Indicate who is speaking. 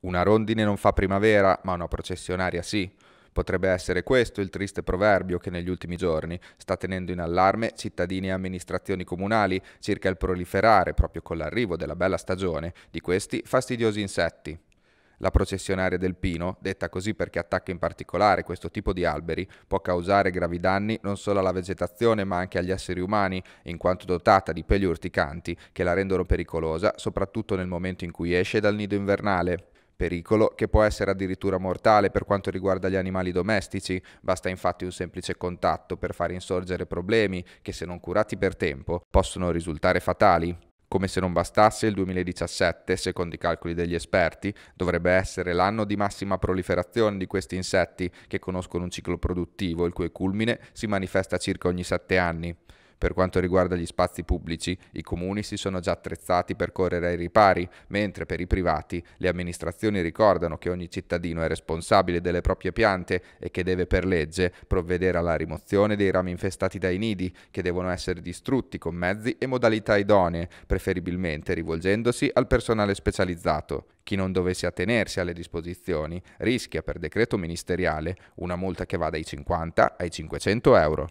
Speaker 1: Una rondine non fa primavera, ma una processionaria sì. Potrebbe essere questo il triste proverbio che negli ultimi giorni sta tenendo in allarme cittadini e amministrazioni comunali circa il proliferare, proprio con l'arrivo della bella stagione, di questi fastidiosi insetti. La processionaria del pino, detta così perché attacca in particolare questo tipo di alberi, può causare gravi danni non solo alla vegetazione ma anche agli esseri umani, in quanto dotata di peli urticanti che la rendono pericolosa soprattutto nel momento in cui esce dal nido invernale pericolo che può essere addirittura mortale per quanto riguarda gli animali domestici, basta infatti un semplice contatto per far insorgere problemi che se non curati per tempo possono risultare fatali. Come se non bastasse, il 2017, secondo i calcoli degli esperti, dovrebbe essere l'anno di massima proliferazione di questi insetti che conoscono un ciclo produttivo il cui culmine si manifesta circa ogni sette anni. Per quanto riguarda gli spazi pubblici, i comuni si sono già attrezzati per correre ai ripari, mentre per i privati le amministrazioni ricordano che ogni cittadino è responsabile delle proprie piante e che deve per legge provvedere alla rimozione dei rami infestati dai nidi, che devono essere distrutti con mezzi e modalità idonee, preferibilmente rivolgendosi al personale specializzato. Chi non dovesse attenersi alle disposizioni rischia per decreto ministeriale una multa che va dai 50 ai 500 euro.